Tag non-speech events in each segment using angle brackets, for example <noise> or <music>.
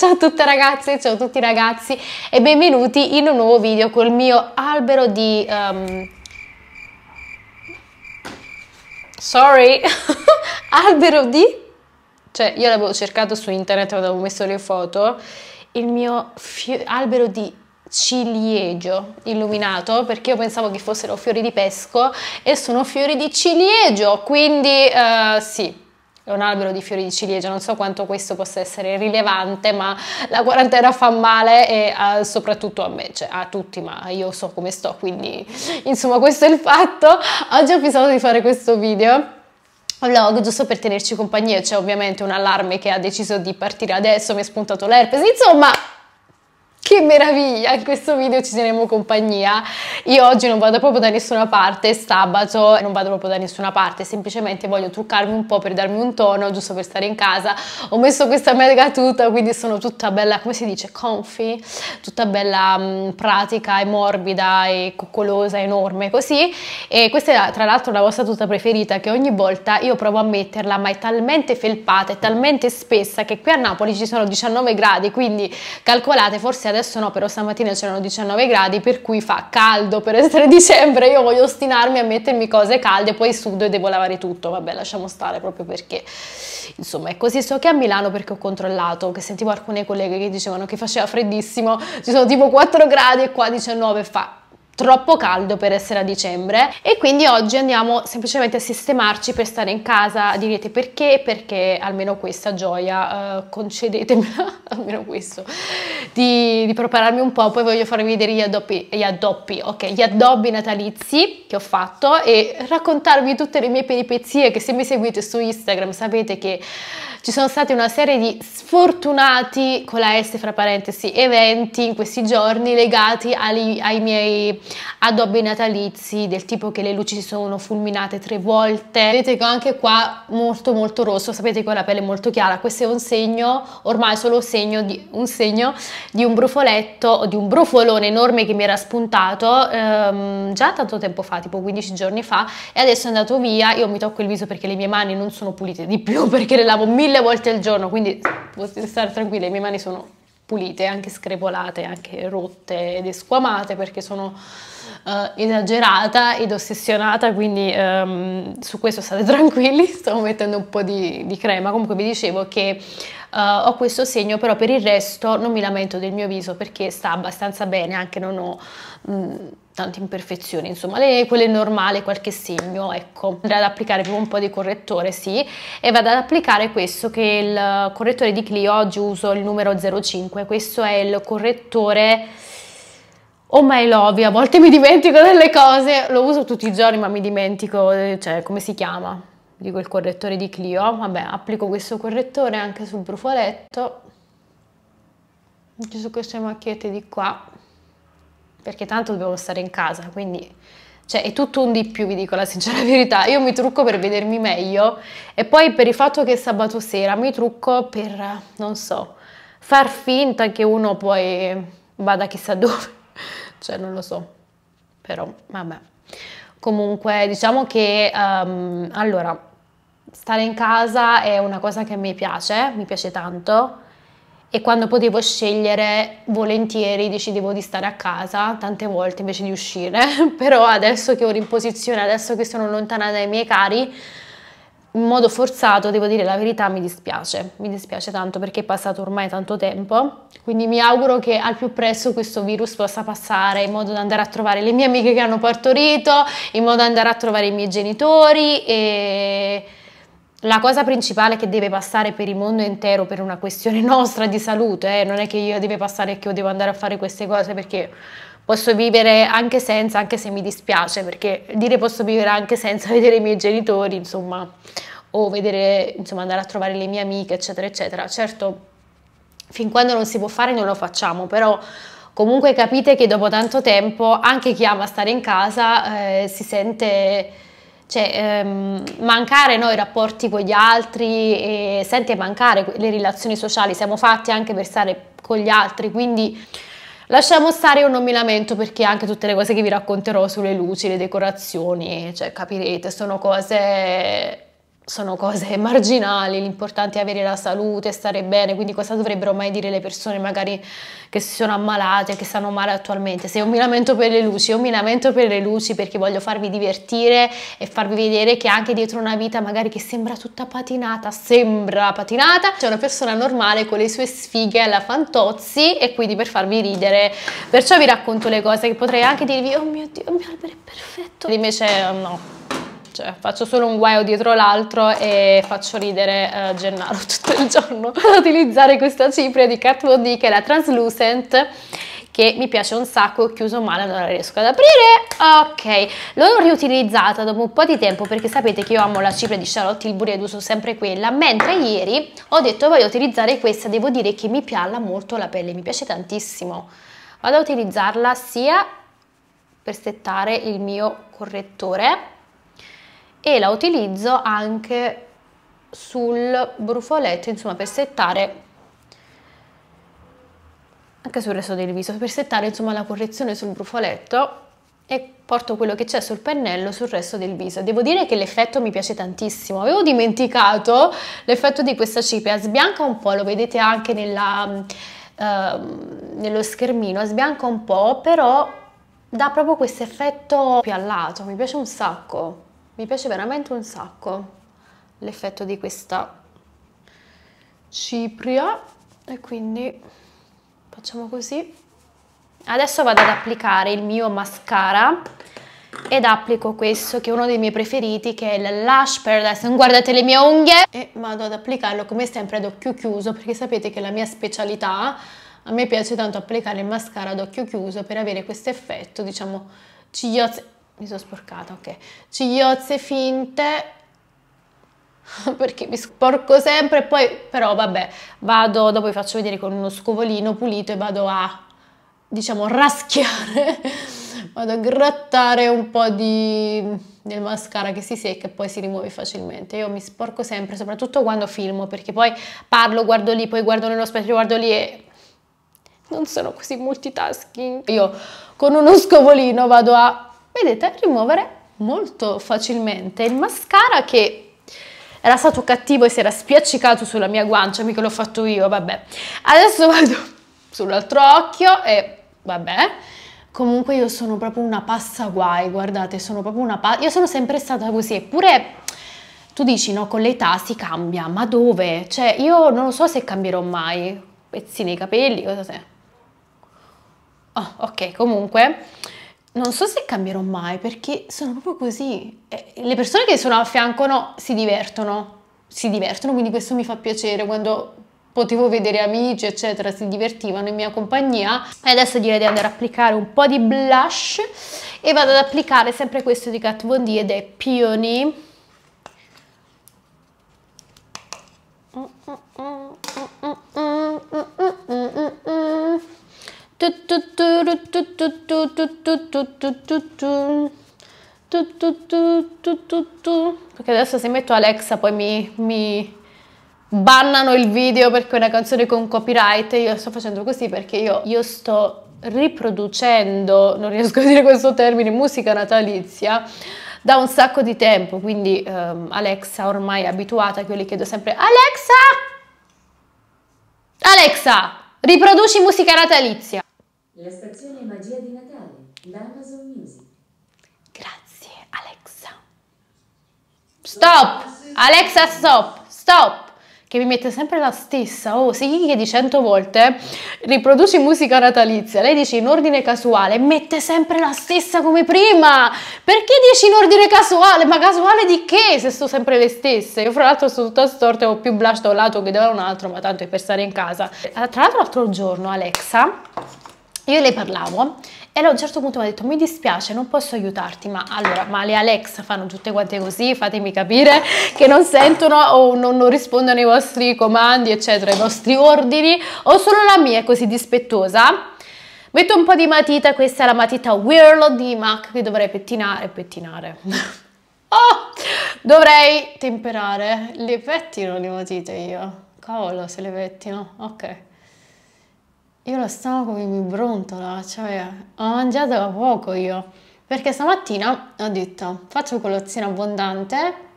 Ciao a tutte ragazze, ciao a tutti ragazzi e benvenuti in un nuovo video col mio albero di... Um... Sorry! <laughs> albero di... Cioè, io l'avevo cercato su internet, avevo messo le foto. Il mio albero di ciliegio illuminato perché io pensavo che fossero fiori di pesco e sono fiori di ciliegio quindi uh, sì è un albero di fiori di ciliegia, non so quanto questo possa essere rilevante, ma la quarantena fa male e a, eh, soprattutto a me, cioè a tutti, ma io so come sto, quindi insomma questo è il fatto. Oggi ho pensato di fare questo video vlog giusto per tenerci compagnia, c'è ovviamente un allarme che ha deciso di partire adesso, mi è spuntato l'herpes, insomma che meraviglia, in questo video ci tenevo compagnia. Io oggi non vado proprio da nessuna parte, sabato non vado proprio da nessuna parte, semplicemente voglio truccarmi un po' per darmi un tono, giusto per stare in casa. Ho messo questa mega tuta, quindi sono tutta bella, come si dice, comfy, tutta bella mh, mm, pratica e morbida e coccolosa, enorme, così. E questa è tra l'altro la vostra tuta preferita che ogni volta io provo a metterla, ma è talmente felpata, è talmente spessa che qui a Napoli ci sono 19 gradi, quindi calcolate forse adesso adesso no, però stamattina c'erano 19 gradi, per cui fa caldo per essere dicembre, io voglio ostinarmi a mettermi cose calde, poi sudo e devo lavare tutto, vabbè lasciamo stare proprio perché, insomma è così, so che a Milano perché ho controllato, che sentivo alcune colleghe che dicevano che faceva freddissimo, ci sono tipo 4 gradi e qua 19 fa, troppo caldo per essere a dicembre e quindi oggi andiamo semplicemente a sistemarci per stare in casa direte perché perché almeno questa gioia uh, concedetemela <laughs> almeno questo di, di, prepararmi un po', poi voglio farvi vedere gli addobbi, gli addobbi, ok, gli addobbi natalizi che ho fatto e raccontarvi tutte le mie peripezie che se mi seguite su Instagram sapete che ci sono stati una serie di sfortunati, con la S fra parentesi, eventi in questi giorni legati ai, ai miei addobbi natalizi, del tipo che le luci si sono fulminate tre volte. Vedete che ho anche qua molto molto rosso, sapete che ho la pelle molto chiara, questo è un segno, ormai solo segno di, un segno di un brufoletto o di un brufolone enorme che mi era spuntato ehm, già tanto tempo fa, tipo 15 giorni fa, e adesso è andato via. Io mi tocco il viso perché le mie mani non sono pulite di più <laughs> perché le lavo mille volte al giorno, quindi potete stare tranquille, le mie mani sono pulite, anche screpolate, anche rotte ed squamate perché sono eh, esagerata ed ossessionata, quindi ehm, su questo state <laughs> tranquilli, sto mettendo un po' di, di crema, comunque vi dicevo che Uh, ho questo segno però per il resto non mi lamento del mio viso perché sta abbastanza bene anche non ho mh, mm, tante imperfezioni insomma le, quelle normali qualche segno ecco andrò ad applicare proprio un po' di correttore sì e vado ad applicare questo che è il correttore di Clio oggi uso il numero 05 questo è il correttore Oh my love, a volte mi dimentico delle cose, lo uso tutti i giorni ma mi dimentico, eh, cioè come si chiama? Dico il correttore di Clio, vabbè applico questo correttore anche sul brufoletto, anche su queste macchiette di qua, perché tanto dobbiamo stare in casa, quindi cioè è tutto un di più, vi dico la sincera <laughs> verità. Io mi trucco per vedermi meglio e poi per il fatto che è sabato sera mi trucco per, non so, far finta che uno poi vada chissà dove cioè non lo so, però vabbè. Comunque diciamo che um, allora stare in casa è una cosa che mi piace, mi piace tanto e quando potevo scegliere volentieri decidevo di stare a casa tante volte invece di uscire, <laughs> però adesso che ho l'imposizione, adesso che sono lontana dai miei cari, in modo forzato, devo dire la verità, mi dispiace, mi dispiace tanto perché è passato ormai tanto tempo, quindi mi auguro che al più presto questo virus possa passare in modo da andare a trovare le mie amiche che hanno partorito, in modo da andare a trovare i miei genitori e la cosa principale che deve passare per il mondo intero per una questione <laughs> nostra di salute, eh, non è che io deve passare che io devo andare a fare queste cose perché posso vivere anche senza, anche se mi dispiace, perché dire posso vivere anche senza <laughs> vedere i miei genitori, insomma, o vedere, insomma, andare a trovare le mie amiche, eccetera, eccetera. Certo, fin quando non si può fare non lo facciamo, però comunque capite che dopo tanto tempo anche chi ama stare in casa eh, si sente cioè, ehm, mancare no, i rapporti con gli altri sente mancare le relazioni sociali, siamo fatti anche per stare con gli altri, quindi Lasciamo stare, io non mi lamento perché anche tutte le cose che vi racconterò sulle luci, le decorazioni, cioè capirete, sono cose sono cose <laughs> marginali, l'importante è avere la salute, stare bene, quindi cosa dovrebbero mai dire le persone magari che si sono ammalate, che stanno male attualmente? Se io mi lamento per le luci, io mi lamento per le luci perché voglio farvi divertire e farvi vedere che anche dietro una vita magari che sembra tutta patinata, sembra patinata, c'è una persona normale con le sue sfighe alla fantozzi e quindi per farvi ridere, perciò vi racconto le cose che potrei anche dirvi, oh mio Dio, il mio albero è perfetto, invece no cioè, faccio solo un guaio dietro l'altro e faccio ridere eh, Gennaro <laughs> tutto il giorno. Vado <laughs> ad utilizzare questa cipria di Kat Von D che è la Translucent che mi piace un sacco, ho chiuso male, non la riesco ad aprire, ok, l'ho riutilizzata dopo un po' di tempo perché sapete che io amo la cipria di Charlotte Tilbury ed uso sempre quella, mentre ieri ho detto voglio utilizzare questa, devo dire che mi pialla molto la pelle, mi piace tantissimo, vado a utilizzarla sia per settare il mio correttore, e la utilizzo anche sul brufoletto, insomma per settare anche sul resto del viso, per settare insomma la correzione sul brufoletto e porto quello che c'è sul pennello sul resto del viso. Devo dire che l'effetto mi piace tantissimo. Avevo dimenticato l'effetto di questa cipria, sbianca un po', lo vedete anche nella, eh, nello schermino, sbianca un po', però dà proprio questo effetto più al lato, mi piace un sacco mi piace veramente un sacco l'effetto di questa cipria e quindi facciamo così adesso vado ad applicare il mio mascara ed applico questo che è uno dei miei preferiti che è il Lash Paradise non guardate le mie unghie e vado ad applicarlo come sempre ad occhio chiuso perché sapete che è la mia specialità a me piace tanto applicare il mascara ad occhio chiuso per avere questo effetto diciamo cigliozze mi sono sporcata, ok. Cigliozze finte <laughs> perché mi sporco sempre e poi però vabbè, vado, dopo vi faccio vedere con uno scovolino pulito e vado a diciamo raschiare, <laughs> vado a grattare un po' di, del mascara che si secca e poi si rimuove facilmente. Io mi sporco sempre, soprattutto quando filmo, perché poi parlo, guardo lì, poi guardo nello specchio, guardo lì e non sono così multitasking. Io con uno scovolino vado a vedete rimuovere molto facilmente il mascara che era stato cattivo e si era spiaccicato sulla mia guancia, mica l'ho fatto io, vabbè. Adesso vado <laughs> sull'altro occhio e vabbè. Comunque io sono proprio una passa guai, guardate, sono proprio una passa... Io sono sempre stata così, eppure tu dici no, con l'età si cambia, ma dove? Cioè io non lo so se cambierò mai, pezzini nei capelli, cosa sei? Oh, ah, ok, comunque non so se cambierò mai perché sono proprio così. le persone che sono a fianco no, si divertono, si divertono, quindi questo mi fa piacere quando potevo vedere amici, eccetera, si divertivano in mia compagnia. E adesso direi di andare ad applicare un po' di blush e vado ad applicare sempre questo di Kat Von D ed è Peony. Mm, mm, mm, perché adesso se metto Alexa poi mi, mi bannano il video perché è una canzone con copyright. Io sto facendo così perché io, io sto riproducendo, non riesco a dire questo termine, musica natalizia da un sacco di tempo, quindi um, Alexa ormai è abituata che io le chiedo sempre Alexa! Alexa, riproduci musica natalizia. La stazione Magia di Natale, l'Amazon Music. Grazie, Alexa. Stop! Alexa, stop! Stop! Che mi mette sempre la stessa. Oh, si chiede cento volte eh. riproduci musica natalizia. Lei dice in ordine casuale, mette sempre la stessa come prima. Perché dici in ordine casuale? Ma casuale di che? Se sto sempre le stesse. Io fra l'altro sono tutta storta e ho più blush da un lato che da un altro, ma tanto è per stare in casa. Eh, tra l'altro l'altro giorno Alexa io le parlavo e lei a un certo punto mi ha detto mi dispiace non posso aiutarti ma allora ma le Alexa fanno tutte quante così fatemi capire che non sentono o non, non rispondono ai vostri comandi eccetera ai vostri ordini o solo la mia è così dispettosa metto un po' di matita questa è la matita Whirl di MAC che dovrei pettinare pettinare <laughs> oh dovrei temperare le pettino le matite io cavolo se le pettino ok io lo stomaco che mi brontola, cioè ho mangiato da poco io, perché stamattina ho detto faccio colazione abbondante,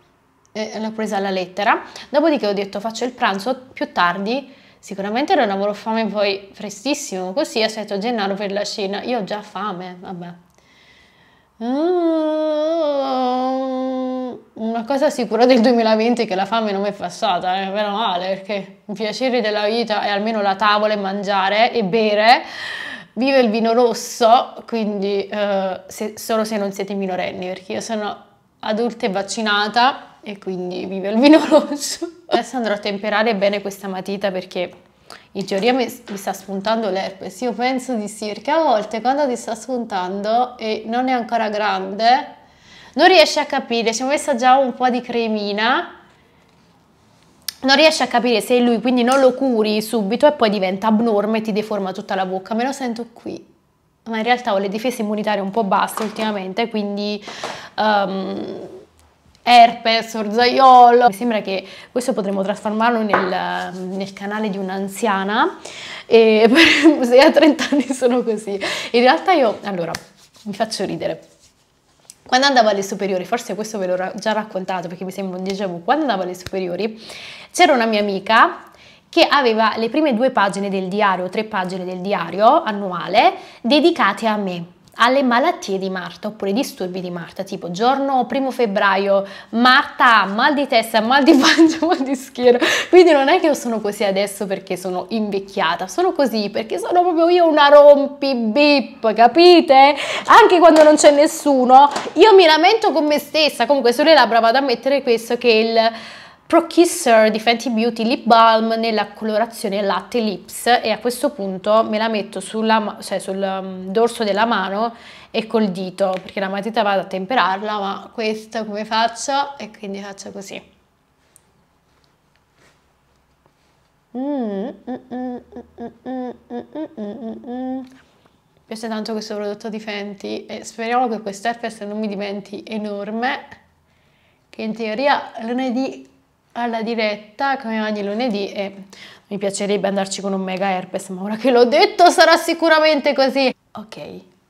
e l'ho presa alla lettera, dopodiché ho detto faccio il pranzo più tardi, sicuramente non avrò fame poi prestissimo, così aspetto Gennaro per la cena, io ho già fame, vabbè. Mm una cosa sicura del 2020 è che la fame non mi è passata, eh, meno male, perché un piacere della vita è almeno la tavola e mangiare e bere. Vive il vino rosso, quindi eh, se, solo se non siete minorenni, perché io sono adulta e vaccinata e quindi vive il vino <laughs> rosso. Adesso andrò a temperare bene questa matita perché in teoria mi, mi, sta spuntando l'herpes. Io penso di sì, perché a volte quando ti sta spuntando e non è ancora grande non riesce a capire, ci ho messa già un po' di cremina, non riesce a capire se è lui, quindi non lo curi subito e poi diventa abnorme e ti deforma tutta la bocca, me lo sento qui. Ma in realtà ho le difese immunitarie un po' basse ultimamente, quindi... Um, herpes, orzaiolo. Mi sembra che questo potremmo trasformarlo nel, nel canale di un'anziana e <laughs> se a 30 anni sono così. In realtà io, allora, mi faccio ridere. Quando andavo alle superiori, forse questo ve l'ho già raccontato perché mi sembra un déjà vu, quando andavo alle superiori c'era una mia amica che aveva le prime due pagine del diario, tre pagine del diario annuale dedicate a me alle malattie di Marta oppure ai disturbi di Marta, tipo giorno 1 febbraio, Marta ha mal di testa, mal di <laughs> pancia, mal di schiena. Quindi non è che io sono così adesso perché sono invecchiata, sono così perché sono proprio io una rompi bip, capite? Anche quando non c'è nessuno, io mi lamento con me stessa. Comunque sulle labbra vado a mettere questo che è il Pro Kisser di Fenty Beauty Lip Balm nella colorazione Latte Lips e a questo punto me la metto sulla, cioè sul dorso della mano e col dito perché la matita vado a temperarla ma questo come faccio? E quindi faccio così. Mi piace tanto questo prodotto di Fenty e speriamo che questo quest'herpes non mi diventi enorme che in teoria lunedì alla diretta come ogni lunedì e mi piacerebbe andarci con un mega herpes, ma ora che l'ho detto sarà sicuramente così. Ok,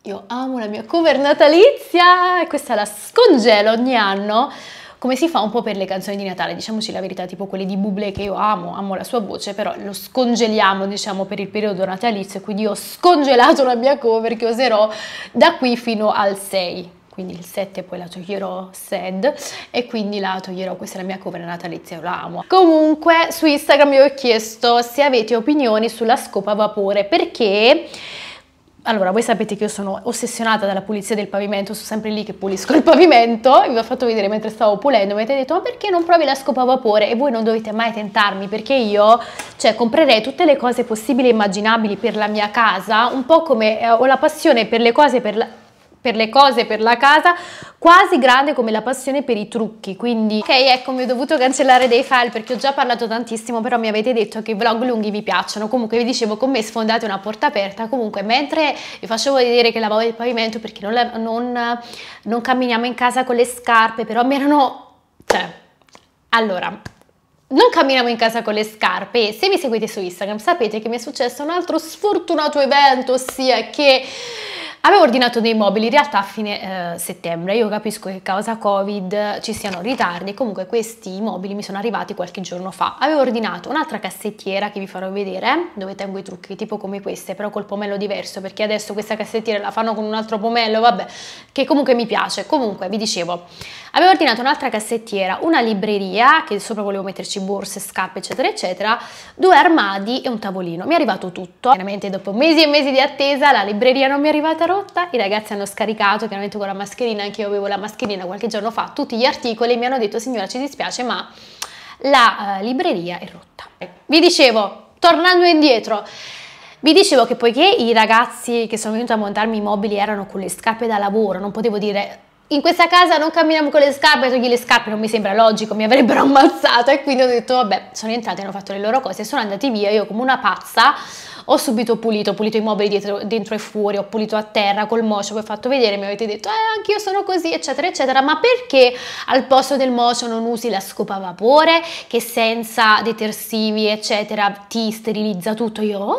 io amo la mia cover natalizia e questa la scongelo ogni anno come si fa un po' per le canzoni di Natale, diciamoci la verità, tipo quelle di Bublé che io amo, amo la sua voce, però lo scongeliamo, diciamo, per il periodo natalizio, quindi ho scongelato la mia cover che userò da qui fino al 6 quindi il 7 poi la toglierò sad e quindi la toglierò, questa è la mia cover natalizia, la amo. Comunque su Instagram vi ho chiesto se avete opinioni sulla scopa a vapore perché... Allora, voi sapete che io sono ossessionata dalla pulizia del pavimento, sono sempre lì che pulisco il pavimento, vi ho fatto vedere mentre stavo pulendo, mi avete detto ma perché non provi la scopa a vapore? E voi non dovete mai tentarmi perché io, cioè, comprerei tutte le cose possibili e immaginabili per la mia casa, un po' come eh, ho la passione per le cose per la per le cose, per la casa, quasi grande come la passione per i trucchi, quindi ok ecco mi ho dovuto cancellare dei file perché ho già parlato tantissimo però mi avete detto che i vlog lunghi vi piacciono, comunque vi dicevo con me sfondate una porta aperta, comunque mentre vi facevo vedere che lavavo il pavimento perché non, non, non camminiamo in casa con le scarpe, però mi erano... cioè... allora... Non camminiamo in casa con le scarpe e se mi seguite su Instagram sapete che mi è successo un altro sfortunato evento, ossia che Avevo ordinato dei mobili in realtà a fine eh, settembre, io capisco che causa Covid ci siano ritardi, comunque questi mobili mi sono arrivati qualche giorno fa. Avevo ordinato un'altra cassettiera che vi farò vedere, dove tengo i trucchi, tipo come queste, però col pomello diverso, perché adesso questa cassettiera la fanno con un altro pomello, vabbè, che comunque mi piace. Comunque, vi dicevo, avevo ordinato un'altra cassettiera, una libreria, che sopra volevo metterci borse, scarpe, eccetera, eccetera, due armadi e un tavolino. Mi è arrivato tutto, chiaramente dopo mesi e mesi di attesa la libreria non mi è arrivata rotta, i ragazzi hanno scaricato chiaramente con la mascherina, anche io avevo la mascherina qualche giorno fa, tutti gli articoli e mi hanno detto signora ci dispiace ma la uh, libreria è rotta. Eh. Vi dicevo, tornando indietro, vi dicevo che poiché i ragazzi che sono venuti a montarmi i mobili erano con le scarpe da lavoro, non potevo dire in questa casa non camminiamo con le scarpe, togli le scarpe, non mi sembra logico, mi avrebbero <laughs> ammazzato e quindi ho detto vabbè, sono entrati, hanno fatto le loro cose, sono andati via, io come una pazza ho subito pulito, ho pulito i mobili dietro, dentro e fuori, ho pulito a terra col mocio, vi ho fatto vedere, mi avete detto eh anch'io sono così eccetera eccetera, ma perché al posto del mocio non usi la scopa a vapore che senza detersivi eccetera ti sterilizza tutto? Io oh,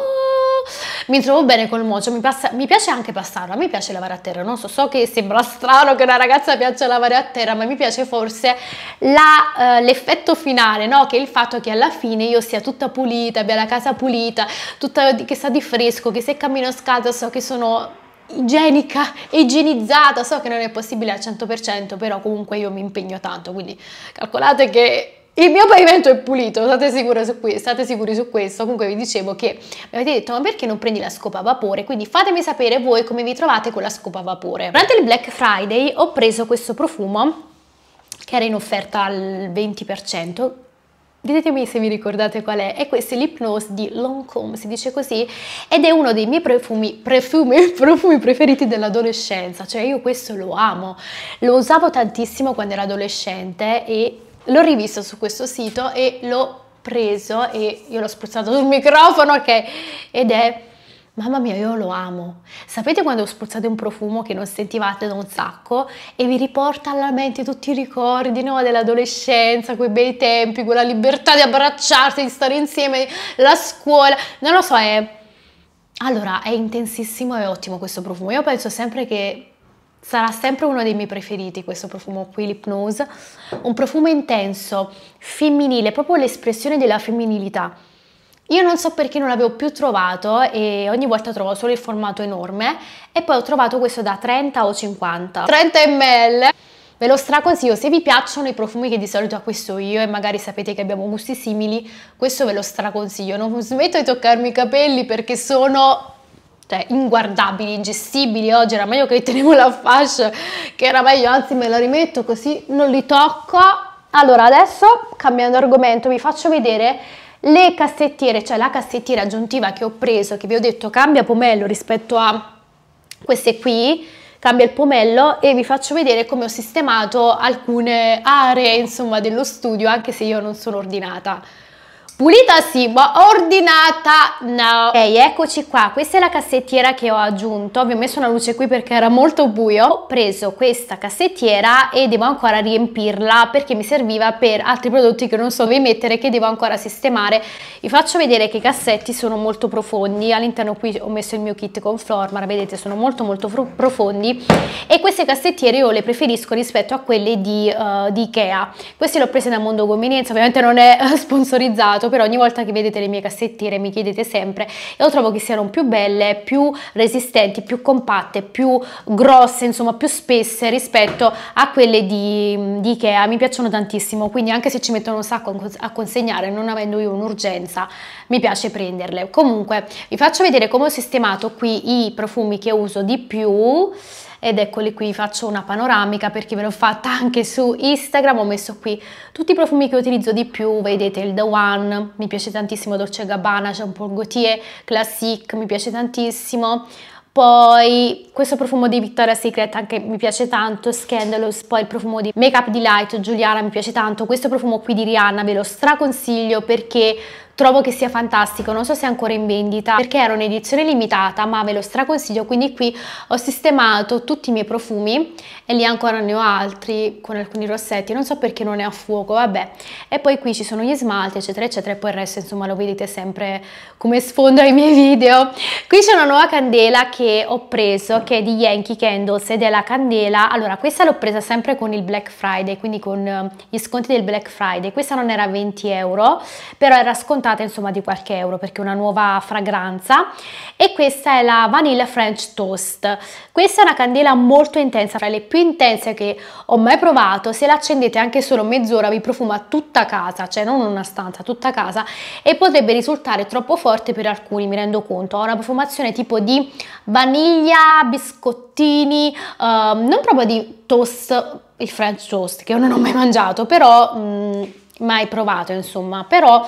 mi trovo bene col mocio, mi, passa, mi piace anche passarla, mi piace lavare a terra, non so, so che sembra strano che una ragazza piaccia lavare a terra, ma mi piace forse eh, l'effetto uh, finale, no? che è il fatto che alla fine io sia tutta pulita, abbia la casa pulita, tutta che sta di fresco, che se cammino scalza so che sono igienica, igienizzata, so che non è possibile al 100%, però comunque io mi impegno tanto, quindi calcolate che il mio pavimento è pulito, state sicuri su, questo, state sicuri su questo. Comunque vi dicevo che mi avete detto ma perché non prendi la scopa a vapore? Quindi fatemi sapere voi come vi trovate con la scopa a vapore. Durante il Black Friday ho preso questo profumo che era in offerta al 20%, Ditemi se vi ricordate qual è, è questo è l'Hypnose di Lancôme, si dice così, ed è uno dei miei profumi, profumi, <laughs> profumi preferiti dell'adolescenza, cioè io questo lo amo, lo usavo tantissimo quando ero adolescente e l'ho rivisto su questo sito e l'ho preso e io l'ho spruzzato sul microfono che, ed è Mamma mia, io lo amo. Sapete quando spruzzate un profumo che non sentivate da un sacco e vi riporta alla mente tutti i ricordi no? dell'adolescenza, quei bei tempi, quella libertà di abbracciarsi, di stare insieme, la scuola. Non lo so, è... Allora, è intensissimo e ottimo questo profumo. Io penso sempre che sarà sempre uno dei miei preferiti questo profumo qui, l'Hypnose. Un profumo intenso, femminile, proprio l'espressione della femminilità io non so perché non l'avevo più trovato e ogni volta trovo solo il formato enorme e poi ho trovato questo da 30 o 50. 30 ml! Ve lo straconsiglio, se vi piacciono i profumi che di solito acquisto io e magari sapete che abbiamo gusti simili, questo ve lo straconsiglio. Non smetto di toccarmi i capelli perché sono cioè, inguardabili, ingestibili. Oggi era meglio che tenevo la fascia, che era meglio, anzi me la rimetto così non li tocco. Allora, adesso, cambiando argomento, vi faccio vedere le cassettiere, cioè la cassettiera aggiuntiva che ho preso, che vi ho detto cambia pomello rispetto a queste qui, cambia il pomello e vi faccio vedere come ho sistemato alcune aree insomma dello studio anche se io non sono ordinata. Pulita sì, ma ordinata no. Ok, eccoci qua. Questa è la cassettiera che ho aggiunto. Vi ho messo una luce qui perché era molto buio. Ho preso questa cassettiera e devo ancora riempirla perché mi serviva per altri prodotti che non so dove mettere che devo ancora sistemare. Vi faccio vedere che i cassetti sono molto profondi. All'interno qui ho messo il mio kit con Flormar, vedete sono molto molto profondi e queste cassettiere io le preferisco rispetto a quelle di, uh, di Ikea. Queste le ho prese da Mondo Convenienza, ovviamente non è eh, <laughs> sponsorizzato comprato, però ogni volta che vedete le mie cassettiere mi chiedete sempre e lo trovo che siano più belle, più resistenti, più compatte, più grosse, insomma più spesse rispetto a quelle di, di Ikea, mi piacciono tantissimo, quindi anche se ci mettono un sacco a consegnare, non avendo io un'urgenza, mi piace prenderle. Comunque vi faccio vedere come ho sistemato qui i profumi che uso di più ed eccoli qui, faccio una panoramica perché ve l'ho fatta anche su Instagram, ho messo qui tutti i profumi che utilizzo di più, vedete il The One, mi piace tantissimo Dolce Gabbana, Jean Paul Gaultier, Classique, mi piace tantissimo, poi questo profumo di Victoria's Secret anche mi piace tanto, Scandalous, poi il profumo di Make Up Delight, Giuliana mi piace tanto, questo profumo qui di Rihanna ve lo straconsiglio perché trovo che sia fantastico, non so se è ancora in vendita perché era un'edizione limitata ma ve lo straconsiglio, quindi qui ho sistemato tutti i miei profumi e lì ancora ne ho altri con alcuni rossetti, non so perché non è a fuoco, vabbè. E poi qui ci sono gli smalti eccetera eccetera e poi il resto insomma lo vedete sempre come sfondo ai miei video. Qui c'è una nuova candela che ho preso che è di Yankee Candles ed è la candela, allora questa l'ho presa sempre con il Black Friday, quindi con eh, gli sconti del Black Friday, questa non era 20 euro però era scontata scontata insomma di qualche euro perché è una nuova fragranza e questa è la Vanilla French Toast. Questa è una candela molto intensa, tra le più intense che ho mai provato, se la accendete anche solo mezz'ora vi profuma tutta casa, cioè non una stanza, tutta casa e potrebbe risultare troppo forte per alcuni, mi rendo conto, ha una profumazione tipo di vaniglia, biscottini, ehm, non proprio di toast, il French toast che io non ho mai mangiato, però... Mh, mm, mai provato insomma però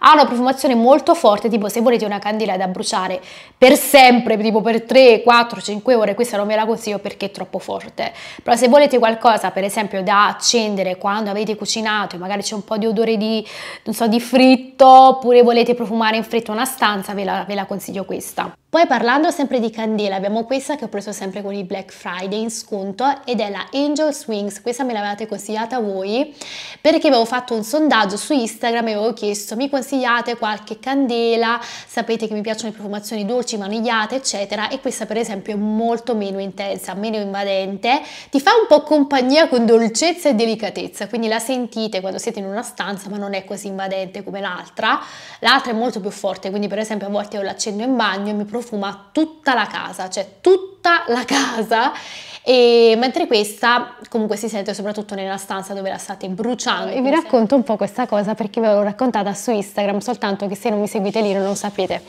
ha una profumazione molto forte, tipo se volete una candela da bruciare per sempre, tipo per 3, 4, 5 ore, questa non ve la consiglio perché è troppo forte. Però se volete qualcosa, per esempio, da accendere quando avete cucinato e magari c'è un po' di odore di, so, di fritto, oppure volete profumare in fretta una stanza, ve la, ve la consiglio questa. Poi parlando sempre di candela, abbiamo questa che ho preso sempre con il Black Friday in sconto ed è la Angel's Wings, questa me l'avete consigliata voi perché avevo fatto un sondaggio su Instagram e avevo chiesto mi consigliate qualche candela, sapete che mi piacciono le profumazioni dolci, manigliate eccetera e questa per esempio è molto meno intensa, meno invadente, ti fa un po' compagnia con dolcezza e delicatezza, quindi la sentite quando siete in una stanza ma non è così invadente come l'altra, l'altra è molto più forte quindi per esempio a volte io l'accendo in bagno e mi provo profuma tutta la casa, cioè tutta la casa e mentre questa comunque si sente soprattutto nella stanza dove la state bruciando. E vi racconto un po' questa cosa perché ve l'ho raccontata su Instagram, soltanto che se non mi seguite lì non lo sapete.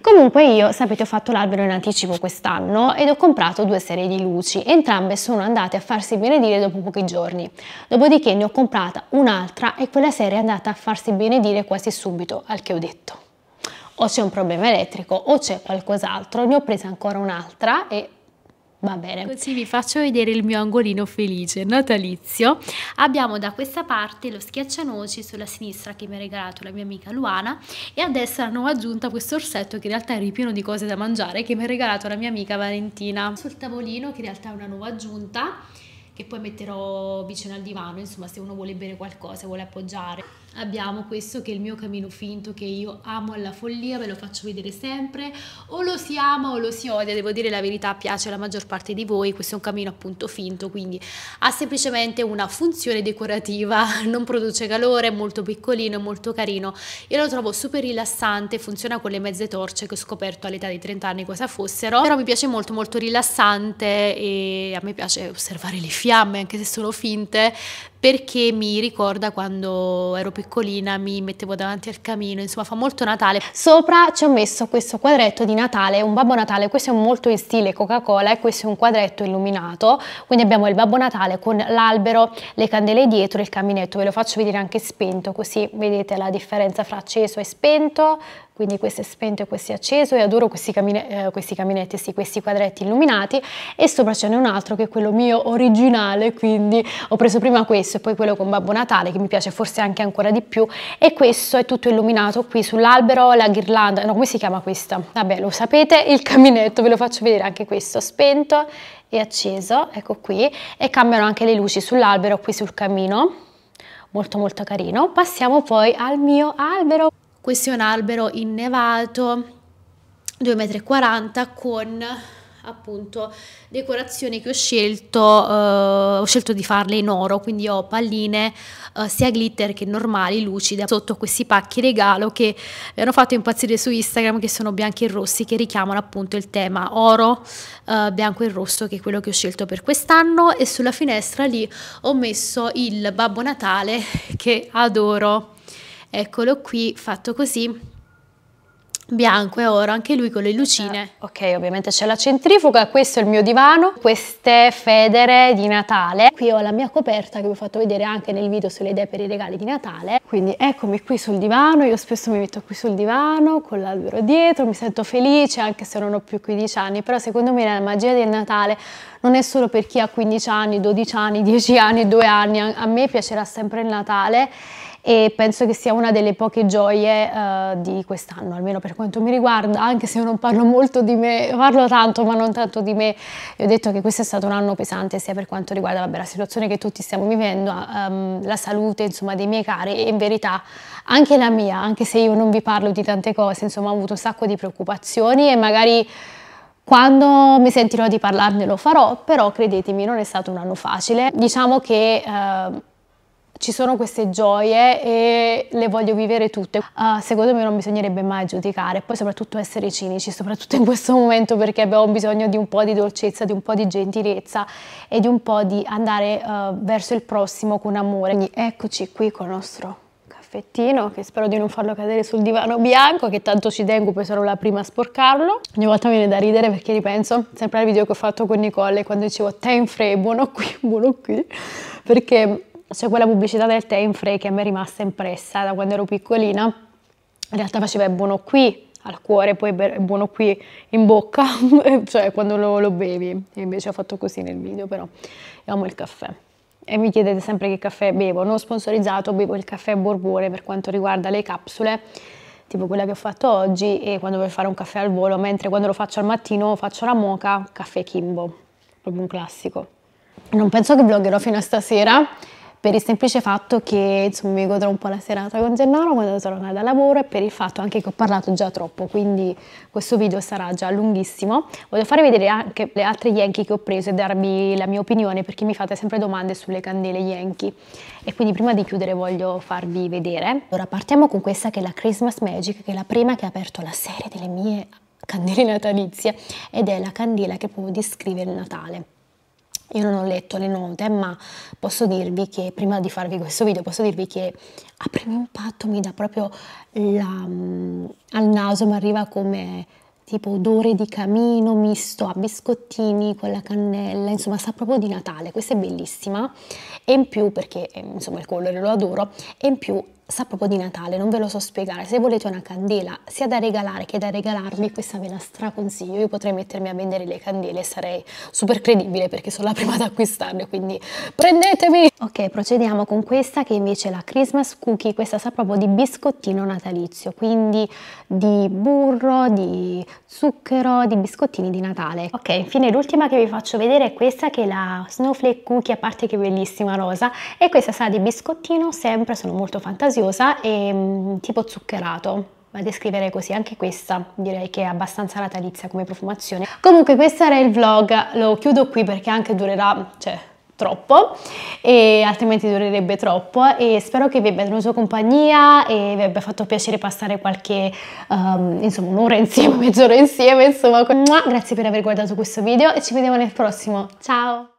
Comunque io, sapete, ho fatto l'albero in anticipo quest'anno ed ho comprato due serie di luci, entrambe sono andate a farsi benedire dopo pochi giorni. Dopodiché ne ho comprata un'altra e quella serie è andata a farsi benedire quasi subito, al che ho detto o c'è un problema elettrico o c'è qualcos'altro, ne ho presa ancora un'altra e Va bene. Così vi faccio vedere il mio angolino felice natalizio. Abbiamo da questa parte lo schiaccianoci sulla sinistra che mi ha regalato la mia amica Luana e a destra hanno aggiunto questo orsetto che in realtà è ripieno di cose da mangiare che mi ha regalato la mia amica Valentina. Sul tavolino che in realtà è una nuova aggiunta che poi metterò vicino al divano, insomma se uno vuole bere qualcosa, vuole appoggiare abbiamo questo che è il mio camino finto che io amo alla follia, ve lo faccio vedere sempre, o lo si ama o lo si odia, devo dire la verità piace alla maggior parte di voi, questo è un camino appunto finto, quindi ha semplicemente una funzione decorativa, <laughs> non produce calore, è molto piccolino, è molto carino, io lo trovo super rilassante, funziona con le mezze torce che ho scoperto all'età di 30 anni cosa fossero, però mi piace molto molto rilassante e a me piace osservare le fiamme anche se sono finte, perché mi ricorda quando ero piccolina, mi mettevo davanti al camino, insomma fa molto Natale. Sopra ci ho messo questo quadretto di Natale, un Babbo Natale, questo è molto in stile Coca-Cola e questo è un quadretto illuminato, quindi abbiamo il Babbo Natale con l'albero, le candele dietro il caminetto, ve lo faccio vedere anche spento così vedete la differenza fra acceso e spento, quindi questo è spento e questo è acceso e adoro questi, camine, eh, questi caminetti, sì, questi quadretti illuminati e sopra ce n'è un altro che è quello mio originale, quindi ho preso prima questo e poi quello con Babbo Natale che mi piace forse anche ancora di più e questo è tutto illuminato qui sull'albero, la ghirlanda, no come si chiama questa? Vabbè lo sapete, il caminetto, ve lo faccio vedere anche questo, spento e acceso, ecco qui, e cambiano anche le luci sull'albero qui sul camino, molto molto carino. Passiamo poi al mio albero. Questo è un albero innevato, 2,40 m con appunto decorazioni che ho scelto, eh, ho scelto di farle in oro, quindi ho palline eh, sia glitter che normali, lucide, sotto questi pacchi regalo che mi hanno fatto impazzire su Instagram, che sono bianchi e rossi, che richiamano appunto il tema oro, eh, bianco e rosso, che è quello che ho scelto per quest'anno e sulla finestra lì ho messo il Babbo Natale che adoro eccolo qui fatto così bianco e oro, anche lui con le lucine. Ah, ok, ovviamente c'è la centrifuga, questo è il mio divano, queste federe di Natale. Qui ho la mia coperta che vi ho fatto vedere anche nel video sulle idee per i regali di Natale. Quindi eccomi qui sul divano, io spesso mi metto qui sul divano con l'albero dietro, mi sento felice anche se non ho più 15 anni, però secondo me la magia del Natale non è solo per chi ha 15 anni, 12 anni, 10 anni, 2 anni, a me piacerà sempre il Natale e penso che sia una delle poche gioie uh, di quest'anno, almeno per quanto mi riguarda, anche se io non parlo molto di me, parlo tanto ma non tanto di me, io ho detto che questo è stato un anno pesante sia per quanto riguarda vabbè, la situazione che tutti stiamo vivendo, um, la salute insomma, dei miei cari e in verità anche la mia, anche se io non vi parlo di tante cose, insomma ho avuto un sacco di preoccupazioni e magari... Quando mi sentirò di parlarne lo farò, però credetemi non è stato un anno facile. Diciamo che eh, ci sono queste gioie e le voglio vivere tutte. Uh, secondo me non bisognerebbe mai giudicare, poi soprattutto essere cinici, soprattutto in questo momento perché abbiamo bisogno di un po' di dolcezza, di un po' di gentilezza e di un po' di andare uh, verso il prossimo con amore. Quindi eccoci qui con il nostro caffettino che spero di non farlo cadere sul divano bianco che tanto ci tengo poi sarò la prima a sporcarlo ogni volta viene da ridere perché ripenso sempre al video che ho fatto con Nicole quando dicevo te in fre buono qui buono qui perché c'è quella pubblicità del tè in fre che mi è rimasta impressa da quando ero piccolina, in realtà faceva buono qui al cuore, poi è buono qui in bocca, <laughs> cioè quando lo, lo bevi, e invece ho fatto così nel video però, io amo il caffè e mi chiedete sempre che caffè bevo, non sponsorizzato, bevo il caffè Borbone per quanto riguarda le capsule, tipo quella che ho fatto oggi e quando vuoi fare un caffè al volo, mentre quando lo faccio al mattino faccio la moca, caffè Kimbo, proprio un classico. Non penso che vloggerò fino a stasera, per il semplice fatto che insomma, mi godrò un po' la serata con Gennaro quando tornerà da lavoro e per il fatto anche che ho parlato già troppo, quindi questo video sarà già lunghissimo. Voglio farvi vedere anche le altre Yankee che ho preso e darvi la mia opinione perché mi fate sempre domande sulle candele Yankee e quindi prima di chiudere voglio farvi vedere. Allora partiamo con questa che è la Christmas Magic, che è la prima che ha aperto la serie delle mie candele natalizie ed è la candela che può descrivere il Natale. Io non ho letto le note, ma posso dirvi che, prima di farvi questo video, posso dirvi che a primo impatto mi dà proprio la, mm, al naso, mi arriva come tipo odore di camino misto a biscottini con la cannella, insomma sa proprio di Natale, questa è bellissima e in più perché eh, insomma il colore lo adoro e in più sa proprio di Natale, non ve lo so spiegare. Se volete una candela sia da regalare che da regalarmi, questa ve la straconsiglio. Io potrei mettermi a vendere le candele, sarei super credibile perché sono la prima ad acquistarle, quindi prendetemi! Ok, procediamo con questa che invece è la Christmas Cookie. Questa sa proprio di biscottino natalizio, quindi di burro, di zucchero, di biscottini di Natale. Ok, infine l'ultima che vi faccio vedere è questa che è la Snowflake Cookie, a parte che bellissima rosa, e questa sa di biscottino, sempre sono molto fantasiosa fantasiosa e mh, mm, tipo zuccherato la descrivere così, anche questa direi che è abbastanza natalizia come profumazione. Comunque questo era il vlog, lo chiudo qui perché anche durerà, cioè troppo e altrimenti durerebbe troppo e spero che vi abbia tenuto compagnia e vi abbia fatto piacere passare qualche um, insomma un'ora <laughs> insieme, mezz'ora insieme insomma grazie per aver guardato questo video e ci vediamo nel prossimo, ciao!